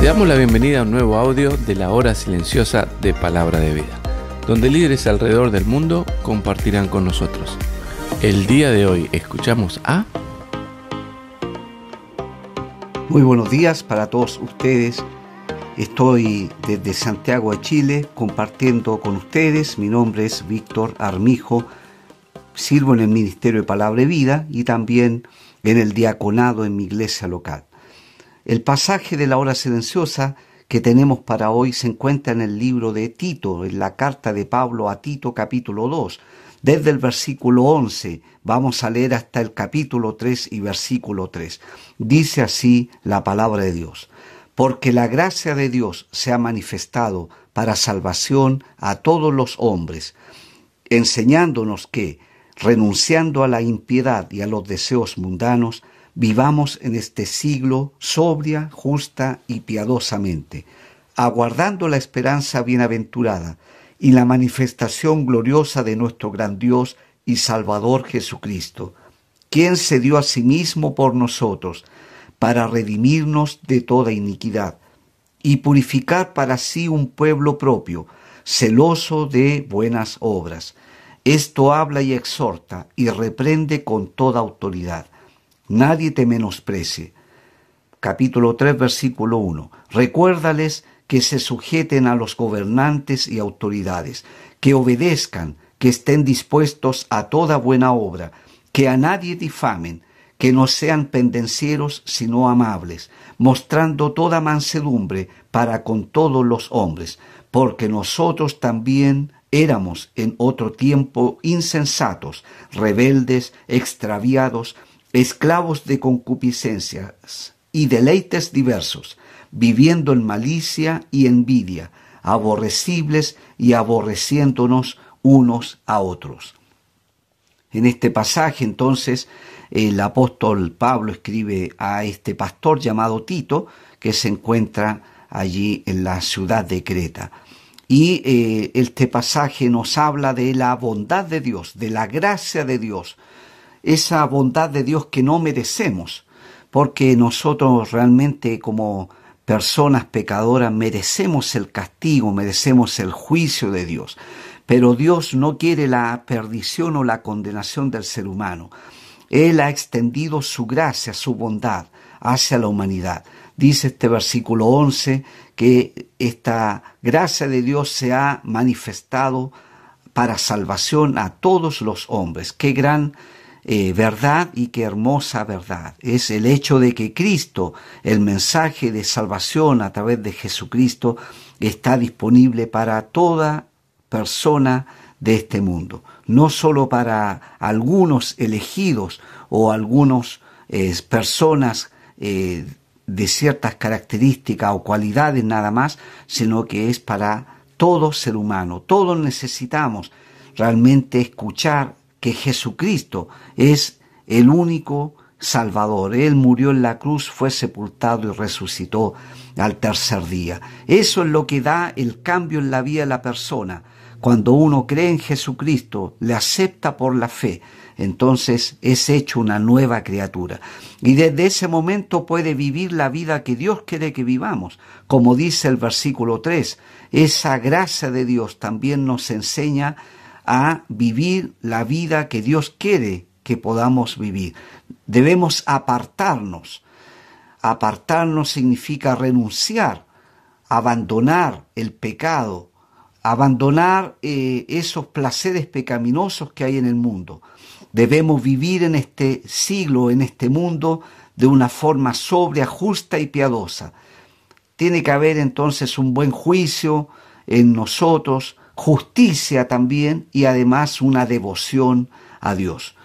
Te damos la bienvenida a un nuevo audio de la hora silenciosa de Palabra de Vida, donde líderes alrededor del mundo compartirán con nosotros. El día de hoy escuchamos a... Muy buenos días para todos ustedes. Estoy desde Santiago de Chile compartiendo con ustedes. Mi nombre es Víctor Armijo. Sirvo en el Ministerio de Palabra y Vida y también en el diaconado en mi iglesia local. El pasaje de la hora silenciosa que tenemos para hoy se encuentra en el libro de Tito, en la carta de Pablo a Tito capítulo 2. Desde el versículo 11 vamos a leer hasta el capítulo 3 y versículo 3. Dice así la palabra de Dios. Porque la gracia de Dios se ha manifestado para salvación a todos los hombres, enseñándonos que, renunciando a la impiedad y a los deseos mundanos, vivamos en este siglo sobria, justa y piadosamente, aguardando la esperanza bienaventurada y la manifestación gloriosa de nuestro gran Dios y Salvador Jesucristo, quien se dio a sí mismo por nosotros, para redimirnos de toda iniquidad y purificar para sí un pueblo propio, celoso de buenas obras. Esto habla y exhorta y reprende con toda autoridad nadie te menosprecie. Capítulo 3, versículo 1. Recuérdales que se sujeten a los gobernantes y autoridades, que obedezcan, que estén dispuestos a toda buena obra, que a nadie difamen, que no sean pendencieros sino amables, mostrando toda mansedumbre para con todos los hombres, porque nosotros también éramos en otro tiempo insensatos, rebeldes, extraviados, esclavos de concupiscencias y deleites diversos, viviendo en malicia y envidia, aborrecibles y aborreciéndonos unos a otros. En este pasaje entonces el apóstol Pablo escribe a este pastor llamado Tito que se encuentra allí en la ciudad de Creta. Y eh, este pasaje nos habla de la bondad de Dios, de la gracia de Dios, esa bondad de Dios que no merecemos, porque nosotros realmente como personas pecadoras merecemos el castigo, merecemos el juicio de Dios. Pero Dios no quiere la perdición o la condenación del ser humano. Él ha extendido su gracia, su bondad hacia la humanidad. Dice este versículo 11 que esta gracia de Dios se ha manifestado para salvación a todos los hombres. Qué gran eh, verdad y qué hermosa verdad. Es el hecho de que Cristo, el mensaje de salvación a través de Jesucristo, está disponible para toda persona de este mundo, no solo para algunos elegidos o algunas eh, personas eh, de ciertas características o cualidades nada más, sino que es para todo ser humano. Todos necesitamos realmente escuchar que Jesucristo es el único Salvador. Él murió en la cruz, fue sepultado y resucitó al tercer día. Eso es lo que da el cambio en la vida de la persona. Cuando uno cree en Jesucristo, le acepta por la fe, entonces es hecho una nueva criatura. Y desde ese momento puede vivir la vida que Dios quiere que vivamos. Como dice el versículo 3, esa gracia de Dios también nos enseña a vivir la vida que Dios quiere que podamos vivir. Debemos apartarnos. Apartarnos significa renunciar, abandonar el pecado, abandonar eh, esos placeres pecaminosos que hay en el mundo. Debemos vivir en este siglo, en este mundo, de una forma sobria, justa y piadosa. Tiene que haber entonces un buen juicio en nosotros, justicia también y además una devoción a Dios.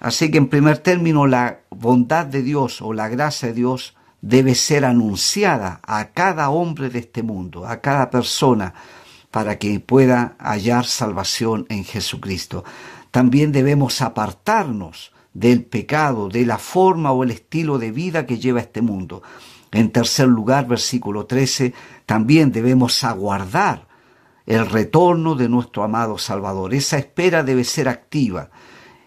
Así que en primer término la bondad de Dios o la gracia de Dios debe ser anunciada a cada hombre de este mundo, a cada persona, para que pueda hallar salvación en Jesucristo. También debemos apartarnos del pecado, de la forma o el estilo de vida que lleva este mundo. En tercer lugar, versículo 13, también debemos aguardar el retorno de nuestro amado Salvador. Esa espera debe ser activa.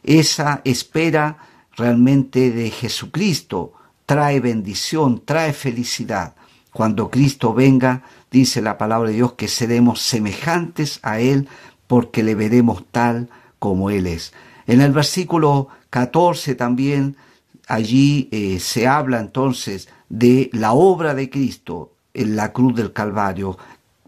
Esa espera realmente de Jesucristo trae bendición, trae felicidad. Cuando Cristo venga, dice la palabra de Dios, que seremos semejantes a Él porque le veremos tal como Él es. En el versículo 14 también, allí eh, se habla entonces de la obra de Cristo en la cruz del Calvario,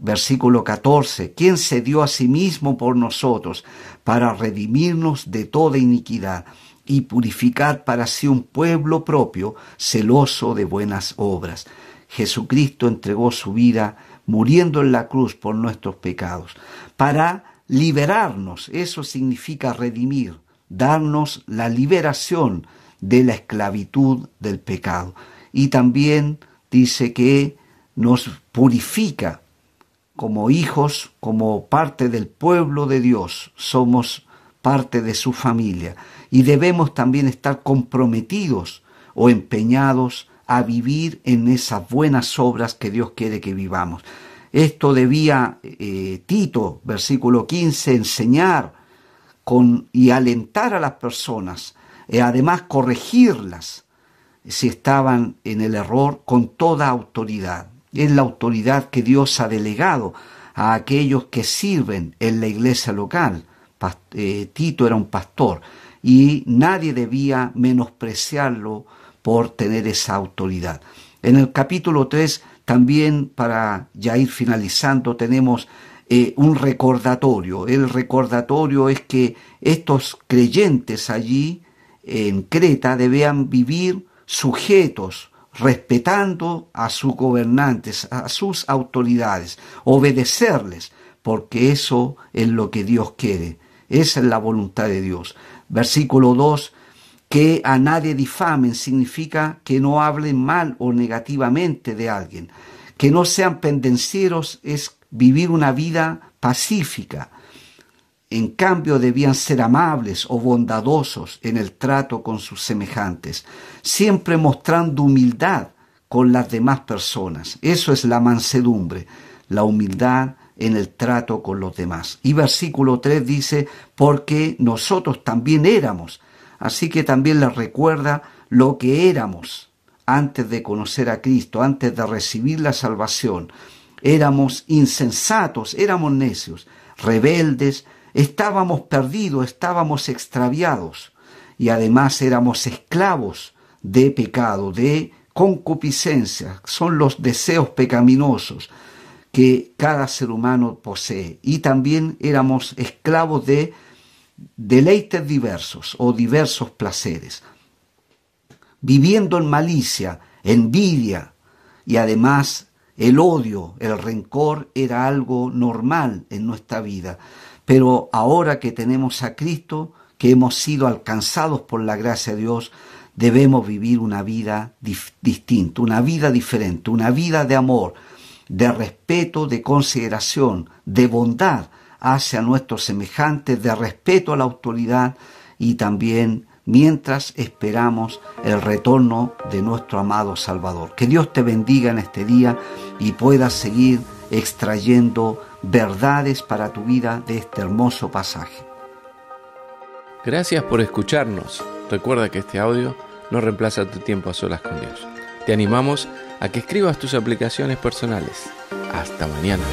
Versículo 14, quien se dio a sí mismo por nosotros para redimirnos de toda iniquidad y purificar para sí un pueblo propio celoso de buenas obras. Jesucristo entregó su vida muriendo en la cruz por nuestros pecados, para liberarnos, eso significa redimir, darnos la liberación de la esclavitud del pecado. Y también dice que nos purifica como hijos, como parte del pueblo de Dios, somos parte de su familia y debemos también estar comprometidos o empeñados a vivir en esas buenas obras que Dios quiere que vivamos. Esto debía eh, Tito, versículo 15, enseñar y alentar a las personas, y eh, además corregirlas si estaban en el error con toda autoridad es la autoridad que Dios ha delegado a aquellos que sirven en la iglesia local. Eh, Tito era un pastor y nadie debía menospreciarlo por tener esa autoridad. En el capítulo 3, también para ya ir finalizando, tenemos eh, un recordatorio. El recordatorio es que estos creyentes allí en Creta debían vivir sujetos respetando a sus gobernantes, a sus autoridades, obedecerles, porque eso es lo que Dios quiere, esa es la voluntad de Dios. Versículo 2, que a nadie difamen significa que no hablen mal o negativamente de alguien, que no sean pendencieros es vivir una vida pacífica, en cambio, debían ser amables o bondadosos en el trato con sus semejantes, siempre mostrando humildad con las demás personas. Eso es la mansedumbre, la humildad en el trato con los demás. Y versículo 3 dice, porque nosotros también éramos. Así que también les recuerda lo que éramos antes de conocer a Cristo, antes de recibir la salvación. Éramos insensatos, éramos necios, rebeldes, Estábamos perdidos, estábamos extraviados y además éramos esclavos de pecado, de concupiscencia. Son los deseos pecaminosos que cada ser humano posee. Y también éramos esclavos de deleites diversos o diversos placeres, viviendo en malicia, envidia y además el odio, el rencor era algo normal en nuestra vida. Pero ahora que tenemos a Cristo, que hemos sido alcanzados por la gracia de Dios, debemos vivir una vida distinta, una vida diferente, una vida de amor, de respeto, de consideración, de bondad hacia nuestros semejantes, de respeto a la autoridad y también mientras esperamos el retorno de nuestro amado Salvador. Que Dios te bendiga en este día y puedas seguir extrayendo verdades para tu vida de este hermoso pasaje. Gracias por escucharnos. Recuerda que este audio no reemplaza tu tiempo a solas con Dios. Te animamos a que escribas tus aplicaciones personales. Hasta mañana.